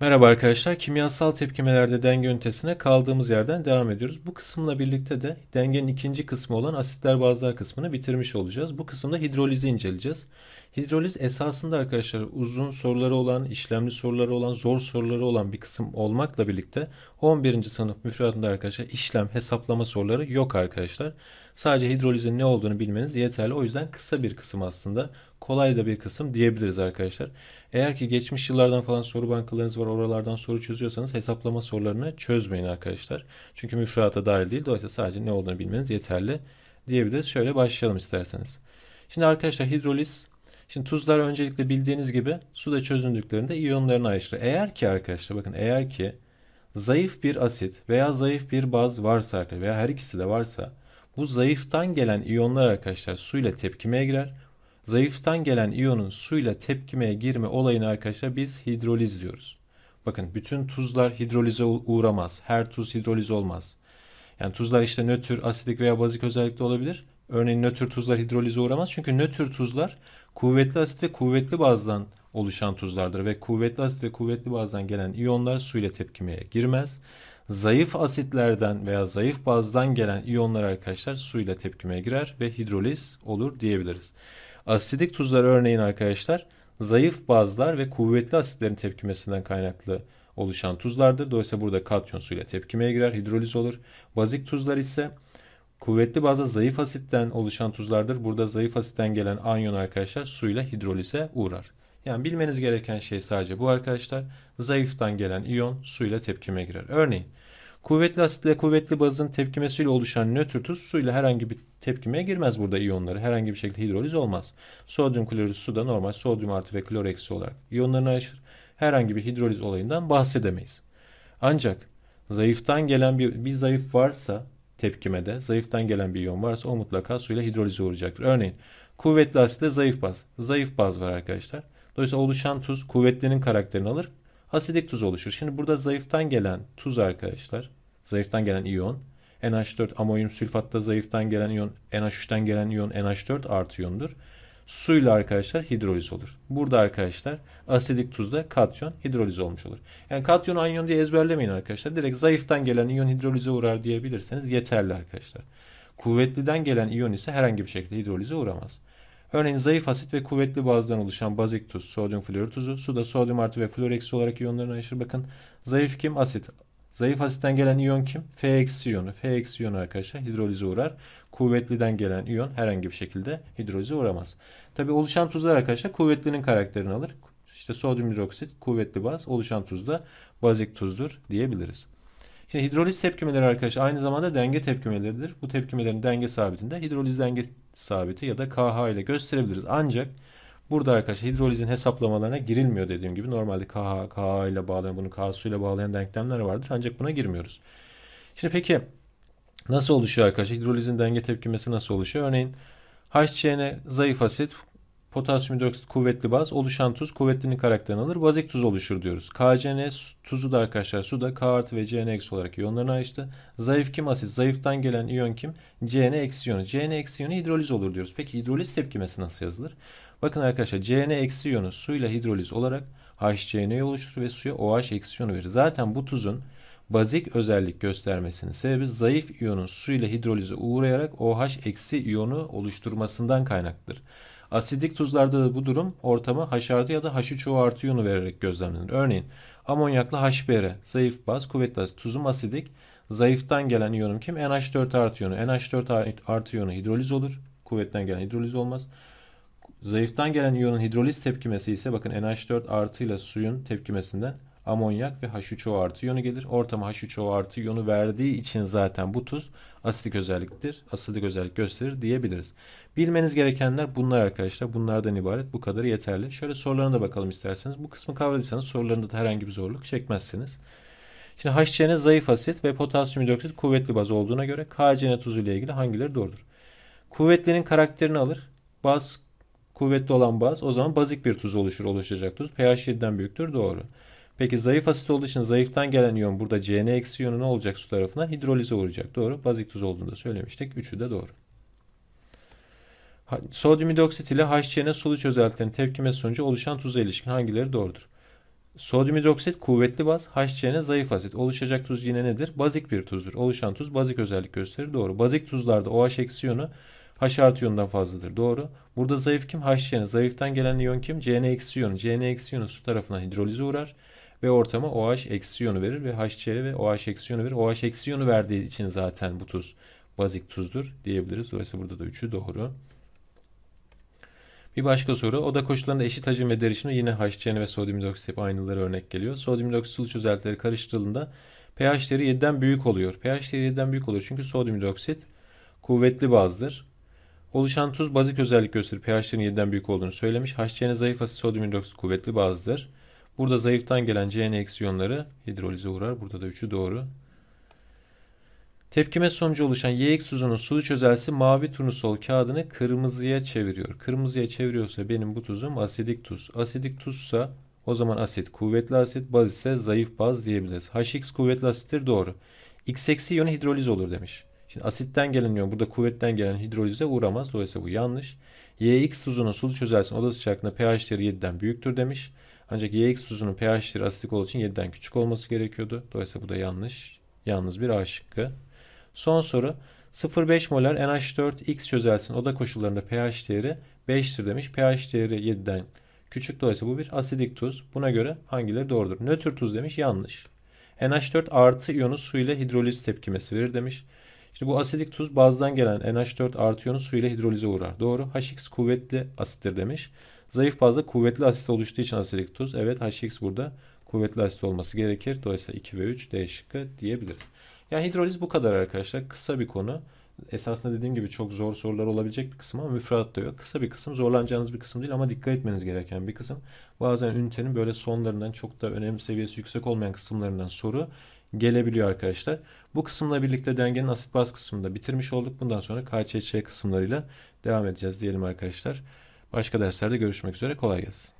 Merhaba arkadaşlar. Kimyasal tepkimelerde denge ünitesine kaldığımız yerden devam ediyoruz. Bu kısımla birlikte de dengenin ikinci kısmı olan asitler bazlar kısmını bitirmiş olacağız. Bu kısımda hidrolizi inceleyeceğiz. Hidroliz esasında arkadaşlar uzun soruları olan, işlemli soruları olan, zor soruları olan bir kısım olmakla birlikte 11. sınıf müfredatında arkadaşlar işlem, hesaplama soruları yok arkadaşlar. Sadece hidrolizin ne olduğunu bilmeniz yeterli. O yüzden kısa bir kısım aslında kolay da bir kısım diyebiliriz arkadaşlar. Eğer ki geçmiş yıllardan falan soru bankalarınız var oralardan soru çözüyorsanız hesaplama sorularını çözmeyin arkadaşlar. Çünkü müfrata dahil değil dolayısıyla sadece ne olduğunu bilmeniz yeterli diyebiliriz. Şöyle başlayalım isterseniz. Şimdi arkadaşlar hidroliz Şimdi tuzlar öncelikle bildiğiniz gibi suda çözündüklerinde iyonlarını ayrıştır. Eğer ki arkadaşlar bakın eğer ki zayıf bir asit veya zayıf bir baz varsa arkadaşlar veya her ikisi de varsa bu zayıftan gelen iyonlar arkadaşlar suyla tepkimeye girer. Zayıftan gelen iyonun suyla tepkimeye girme olayını arkadaşlar biz hidroliz diyoruz. Bakın bütün tuzlar hidrolize uğramaz. Her tuz hidrolize olmaz. Yani tuzlar işte nötr, asidik veya bazik özellikle olabilir. Örneğin nötr tuzlar hidrolize uğramaz. Çünkü nötr tuzlar kuvvetli asit ve kuvvetli bazdan oluşan tuzlardır ve kuvvetli asit ve kuvvetli bazdan gelen iyonlar suyla tepkimeye girmez. Zayıf asitlerden veya zayıf bazdan gelen iyonlar arkadaşlar suyla tepkimeye girer ve hidroliz olur diyebiliriz. Asidik tuzlar örneğin arkadaşlar zayıf bazlar ve kuvvetli asitlerin tepkimesinden kaynaklı oluşan tuzlardır. Dolayısıyla burada katyon suyla tepkimeye girer, hidroliz olur. Bazik tuzlar ise kuvvetli bazda zayıf asitten oluşan tuzlardır. Burada zayıf asitten gelen anyon arkadaşlar suyla hidrolize uğrar. Yani bilmeniz gereken şey sadece bu arkadaşlar. Zayıftan gelen iyon suyla tepkime girer. Örneğin Kuvvetli asit ile kuvvetli bazın tepkimesiyle oluşan nötr tuz suyla herhangi bir tepkimeye girmez burada iyonları. Herhangi bir şekilde hidroliz olmaz. Sodyum klorür su da normal sodyum artı ve klor eksi olarak iyonlarını aşır. Herhangi bir hidroliz olayından bahsedemeyiz. Ancak zayıftan gelen bir, bir zayıf varsa tepkimede zayıftan gelen bir iyon varsa o mutlaka suyla hidrolize olacaktır. Örneğin kuvvetli asitle zayıf baz. Zayıf baz var arkadaşlar. Dolayısıyla oluşan tuz kuvvetlinin karakterini alır asidik tuz oluşur. Şimdi burada zayıftan gelen tuz arkadaşlar, zayıftan gelen iyon NH4 amonyum sülfatta zayıftan gelen iyon NH3'ten gelen iyon NH4 artı iyondur. Suyla arkadaşlar hidroliz olur. Burada arkadaşlar asidik tuzda katyon hidroliz olmuş olur. Yani katyon anyon diye ezberlemeyin arkadaşlar. Direkt zayıftan gelen iyon hidrolize uğrar diyebilirseniz yeterli arkadaşlar. Kuvvetliden gelen iyon ise herhangi bir şekilde hidrolize uğramaz. Örneğin zayıf asit ve kuvvetli bazdan oluşan bazik tuz, sodyum florür tuzu. Suda sodyum artı ve flor eksi olarak iyonlarına ayrışır. Bakın zayıf kim? Asit. Zayıf asitten gelen iyon kim? F eksi iyonu. F eksi iyonu arkadaşlar hidrolize uğrar. Kuvvetliden gelen iyon herhangi bir şekilde hidrolize uğramaz. Tabi oluşan tuzlar arkadaşlar kuvvetlinin karakterini alır. İşte sodyum hidroksit kuvvetli baz oluşan tuz da bazik tuzdur diyebiliriz. Şimdi hidroliz tepkimeleri arkadaşlar aynı zamanda denge tepkimeleridir. Bu tepkimelerin denge sabitinde hidroliz denge sabiti ya da KH ile gösterebiliriz. Ancak burada arkadaşlar hidrolizin hesaplamalarına girilmiyor dediğim gibi. Normalde KH, KH ile bağlayan, bunu KSU ile bağlayan denklemler vardır. Ancak buna girmiyoruz. Şimdi peki nasıl oluşuyor arkadaşlar? Hidrolizin denge tepkimesi nasıl oluşuyor? Örneğin HCN zayıf asit, potasyum hidroksit kuvvetli baz, oluşan tuz kuvvetlinin karakterini alır. Bazik tuz oluşur diyoruz. KCN tuzu da arkadaşlar su da K artı ve CN eksi olarak iyonlarına ayrıştı. Zayıf kim asit? Zayıftan gelen iyon kim? CN eksi iyonu. CN eksi iyonu hidroliz olur diyoruz. Peki hidroliz tepkimesi nasıl yazılır? Bakın arkadaşlar CN eksi iyonu suyla hidroliz olarak HCN oluşturur ve suya OH eksi iyonu verir. Zaten bu tuzun bazik özellik göstermesinin sebebi zayıf iyonun suyla hidrolize uğrayarak OH eksi iyonu oluşturmasından kaynaklıdır. Asidik tuzlarda da bu durum ortamı haşartı ya da haşı çoğu artı vererek gözlemlenir. Örneğin amonyaklı HBr zayıf baz kuvvetli asit tuzum asidik zayıftan gelen iyonum kim? NH4 artıyonu. NH4 artıyonu hidroliz olur. Kuvvetten gelen hidroliz olmaz. Zayıftan gelen iyonun hidroliz tepkimesi ise bakın NH4 artı ile suyun tepkimesinden amonyak ve H3O artı yonu gelir. Ortama H3O artı yonu verdiği için zaten bu tuz asidik özelliktir. Asidik özellik gösterir diyebiliriz. Bilmeniz gerekenler bunlar arkadaşlar. Bunlardan ibaret. Bu kadarı yeterli. Şöyle sorularına da bakalım isterseniz. Bu kısmı kavradıysanız sorularında da herhangi bir zorluk çekmezsiniz. Şimdi HCN zayıf asit ve potasyum hidroksit kuvvetli baz olduğuna göre KCN tuzu ile ilgili hangileri doğrudur? Kuvvetlinin karakterini alır. Baz kuvvetli olan baz o zaman bazik bir tuz oluşur oluşacak tuz. pH 7'den büyüktür doğru. Peki zayıf asit olduğu için zayıftan gelen iyon burada Cn eksi iyonu ne olacak su tarafına Hidrolize olacak. Doğru. Bazik tuz olduğunu da söylemiştik. Üçü de doğru. Sodyum hidroksit ile HCN sulu çözeltilerin tepkimesi sonucu oluşan tuza ilişkin hangileri doğrudur? Sodyum hidroksit kuvvetli baz, HCN zayıf asit. Oluşacak tuz yine nedir? Bazik bir tuzdur. Oluşan tuz bazik özellik gösterir. Doğru. Bazik tuzlarda OH eksi iyonu H artı iyonundan fazladır. Doğru. Burada zayıf kim? HCN. Zayıftan gelen iyon kim? Cn eksi iyon. Cn eksi iyonu su tarafına hidrolize uğrar ve ortama OH eksi iyonu verir ve HCl ve OH eksi iyonu verir. OH eksi iyonu verdiği için zaten bu tuz bazik tuzdur diyebiliriz. Dolayısıyla burada da üçü doğru. Bir başka soru. Oda koşullarında eşit hacim ve derişimde yine HCl ve sodyum hidroksit aynıları örnek geliyor. Sodyum hidroksil çözeltileri karıştırıldığında pH değeri 7'den büyük oluyor. pH değeri 7'den büyük oluyor çünkü sodyum hidroksit kuvvetli bazdır. Oluşan tuz bazik özellik gösterir. pH pH'lerin 7'den büyük olduğunu söylemiş. HCl zayıf asit sodyum hidroksit kuvvetli bazdır. Burada zayıftan gelen CN eksiyonları hidrolize uğrar. Burada da 3'ü doğru. Tepkime sonucu oluşan YX tuzunun sulu çözelsi mavi turnusol kağıdını kırmızıya çeviriyor. Kırmızıya çeviriyorsa benim bu tuzum asidik tuz. Asidik tuzsa o zaman asit kuvvetli asit, baz ise zayıf baz diyebiliriz. HX kuvvetli asittir doğru. X eksi iyonu hidroliz olur demiş. Şimdi asitten gelen iyon burada kuvvetten gelen hidrolize uğramaz. Dolayısıyla bu yanlış. YX tuzunun sulu çözelsin oda sıcaklığında pH değeri 7'den büyüktür demiş. Ancak YX tuzunun pH'leri asitik olduğu için 7'den küçük olması gerekiyordu. Dolayısıyla bu da yanlış. Yalnız bir A şıkkı. Son soru. 0,5 molar NH4X çözelsin oda koşullarında pH değeri 5'tir demiş. pH değeri 7'den küçük dolayısıyla bu bir asidik tuz. Buna göre hangileri doğrudur? Nötr tuz demiş yanlış. NH4 artı iyonu su ile hidroliz tepkimesi verir demiş. Şimdi bu asidik tuz bazdan gelen NH4 artı iyonu su ile hidrolize uğrar. Doğru. HX kuvvetli asittir demiş. Zayıf fazla kuvvetli asit oluştuğu için tuz Evet HX burada kuvvetli asit olması gerekir. Dolayısıyla 2 ve 3 D şıkkı diyebiliriz. Yani hidroliz bu kadar arkadaşlar. Kısa bir konu. Esasında dediğim gibi çok zor sorular olabilecek bir kısım ama müfredat da yok. Kısa bir kısım zorlanacağınız bir kısım değil ama dikkat etmeniz gereken bir kısım. Bazen ünitenin böyle sonlarından çok da önemli seviyesi yüksek olmayan kısımlarından soru gelebiliyor arkadaşlar. Bu kısımla birlikte dengenin asit baz kısmını da bitirmiş olduk. Bundan sonra KÇÇ kısımlarıyla devam edeceğiz diyelim arkadaşlar. Başka derslerde görüşmek üzere. Kolay gelsin.